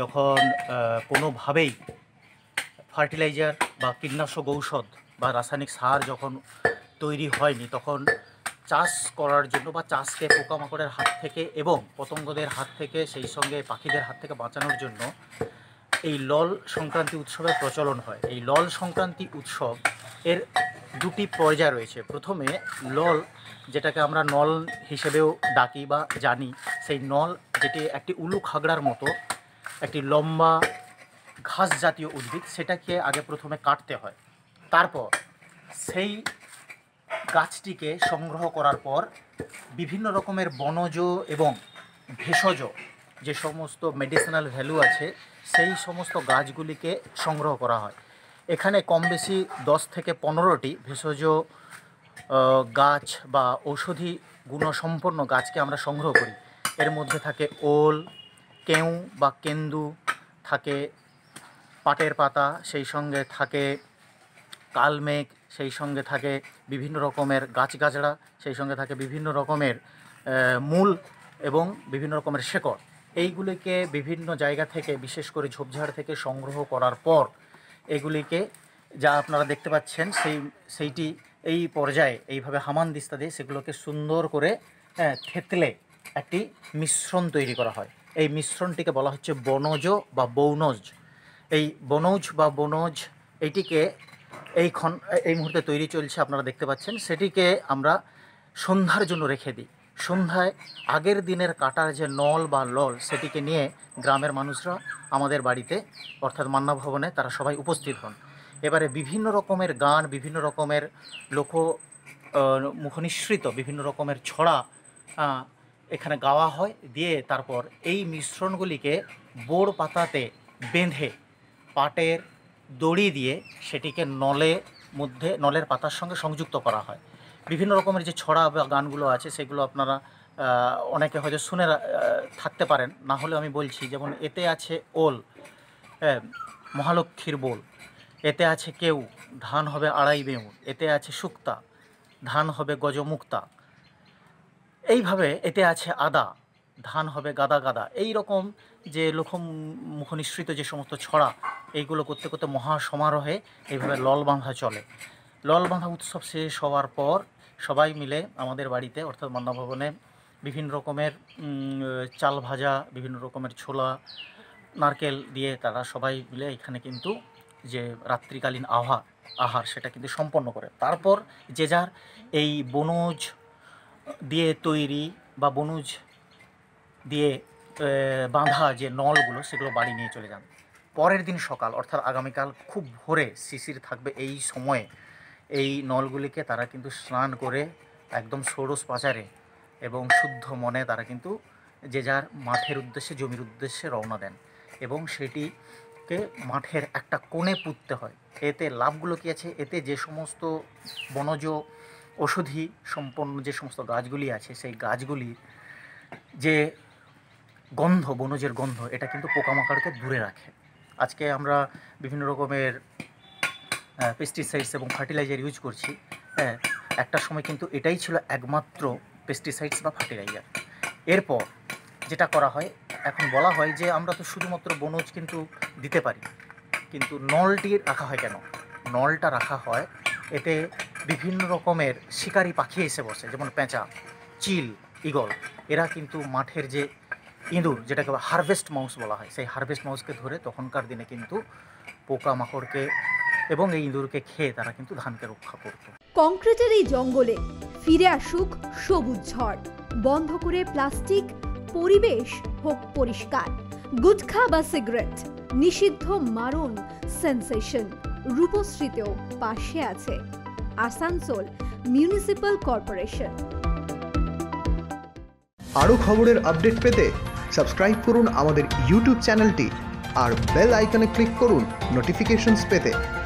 যখন কোনোভাবেই ফার্টিলাইজার বা কীটনাশক ঔষধ বা রাসায়নিক সার যখন তৈরি হয়নি তখন চাষ করার জন্য বা চাষকে পোকামাকড়ের হাত থেকে এবং পতঙ্গদের হাত থেকে সেই সঙ্গে পাখিদের হাত থেকে বাঁচানোর জন্য এই লল সংক্রান্তি উৎসবের প্রচলন হয় এই লল সংক্রান্তি উৎসব এর দুটি পর্যায় রয়েছে প্রথমে লল যেটাকে আমরা নল হিসেবেও ডাকি বা জানি সেই নল যেটি একটি উলু খাগড়ার মতো একটি লম্বা ঘাস জাতীয় উদ্ভিদ সেটাকে আগে প্রথমে কাটতে হয় তারপর সেই গাছটিকে সংগ্রহ করার পর বিভিন্ন রকমের বনজ এবং ভেষজ যে সমস্ত মেডিসিনাল ভ্যালু আছে সেই সমস্ত গাছগুলিকে সংগ্রহ করা হয় এখানে কম বেশি দশ থেকে পনেরোটি ভেষজ গাছ বা ঔষধি গুণসম্পন্ন গাছকে আমরা সংগ্রহ করি এর মধ্যে থাকে ওল কেউ বা কেন্দু থাকে পাটের পাতা সেই সঙ্গে থাকে কালমেঘ সেই সঙ্গে থাকে বিভিন্ন রকমের গাছগাছড়া সেই সঙ্গে থাকে বিভিন্ন রকমের মূল এবং বিভিন্ন রকমের শেকড় এইগুলিকে বিভিন্ন জায়গা থেকে বিশেষ করে ঝোপঝাড় থেকে সংগ্রহ করার পর এগুলিকে যা আপনারা দেখতে পাচ্ছেন সেই সেইটি এই পর্যায়ে এইভাবে হামান দিস্তা দিয়ে সেগুলোকে সুন্দর করে থেতলে একটি মিশ্রণ তৈরি করা হয় এই মিশ্রণটিকে বলা হচ্ছে বনজ বা বৌনজ এই বনজ বা বনজ এইটিকে এই খন এই মুহূর্তে তৈরি চলছে আপনারা দেখতে পাচ্ছেন সেটিকে আমরা সন্ধ্যার জন্য রেখে দিই সন্ধ্যায় আগের দিনের কাটার যে নল বা লল সেটিকে নিয়ে গ্রামের মানুষরা আমাদের বাড়িতে অর্থাৎ মান্না ভবনে তারা সবাই উপস্থিত হন এবারে বিভিন্ন রকমের গান বিভিন্ন রকমের লোক মুখনিসৃত বিভিন্ন রকমের ছড়া এখানে গাওয়া হয় দিয়ে তারপর এই মিশ্রণগুলিকে বোর পাতাতে বেঁধে পাটের দড়ি দিয়ে সেটিকে নলে মধ্যে নলের পাতার সঙ্গে সংযুক্ত করা হয় বিভিন্ন রকমের যে ছড়া বা গানগুলো আছে সেগুলো আপনারা অনেকে হয়তো শুনে থাকতে পারেন না হলে আমি বলছি যেমন এতে আছে ওল মহালক্ষ্মীর বোল এতে আছে কেউ ধান হবে আড়াই বেউ এতে আছে শুক্তা ধান হবে গজমুক্তা এইভাবে এতে আছে আদা ধান হবে গাদা গাদা এই রকম যে লোক মুখনিসৃত যে সমস্ত ছড়া এইগুলো করতে করতে মহা সমারোহে এইভাবে লল বাঁধা চলে লল বাঁধা উৎসব শেষ হওয়ার পর সবাই মিলে আমাদের বাড়িতে অর্থাৎ মান্নাভবনে বিভিন্ন রকমের চাল ভাজা বিভিন্ন রকমের ছোলা নারকেল দিয়ে তারা সবাই মিলে এখানে কিন্তু যে রাত্রিকালীন আহা আহার সেটা কিন্তু সম্পন্ন করে তারপর যে যার এই বনজ দিয়ে তৈরি বা বনুজ দিয়ে বাঁধা যে নলগুলো সেগুলো বাড়ি নিয়ে চলে যান পরের দিন সকাল অর্থাৎ আগামীকাল খুব ভোরে শিশির থাকবে এই সময়ে এই নলগুলিকে তারা কিন্তু স্নান করে একদম ষোড়শ পাচারে এবং শুদ্ধ মনে তারা কিন্তু যে যার মাঠের উদ্দেশ্যে জমির উদ্দেশ্যে রওনা দেন এবং সেটিকে মাঠের একটা কোণে পুঁততে হয় এতে লাভগুলো কী আছে এতে যে সমস্ত বনজ ওষুধি সম্পন্ন যে সমস্ত গাছগুলি আছে সেই গাছগুলি যে গন্ধ বনজের গন্ধ এটা কিন্তু পোকামাকড়কে দূরে রাখে আজকে আমরা বিভিন্ন রকমের পেস্টিসাইডস এবং ফার্টিলাইজার ইউজ করছি হ্যাঁ একটা সময় কিন্তু এটাই ছিল একমাত্র পেস্টিসাইডস বা ফার্টিলাইজার এরপর যেটা করা হয় এখন বলা হয় যে আমরা তো শুধুমাত্র বনজ কিন্তু দিতে পারি কিন্তু নলটি রাখা হয় কেন নলটা রাখা হয় এতে বিভিন্ন রকমের শিকারি পাখি এসে বসে যেমন পেঁচা চিল ইগল এরা কিন্তু মাঠের যে ইঁদুর যেটাকে হারভেস্ট মাউস বলা হয় সেই হারভেস্ট মাউসকে ধরে তখনকার দিনে কিন্তু পোকামাকড়কে এবং এই ইঁদুরকে খেয়ে তারা কিন্তু ধানকে রক্ষা করত কংক্রিটের এই জঙ্গলে ফিরে আসুক সবুজ ঝড় বন্ধ করে প্লাস্টিক পরিবেশ হোক পরিষ্কার গুটখা বা সিগারেট নিষিদ্ধ মারণ সেন্সেশন রূপশ্রীতেও পাশে আছে আসানসোল মিউনিসিপাল কর্পোরেশন আরও খবরের আপডেট পেতে সাবস্ক্রাইব করুন আমাদের ইউটিউব চ্যানেলটি আর বেল আইকনে ক্লিক করুন নোটিফিকেশনস পেতে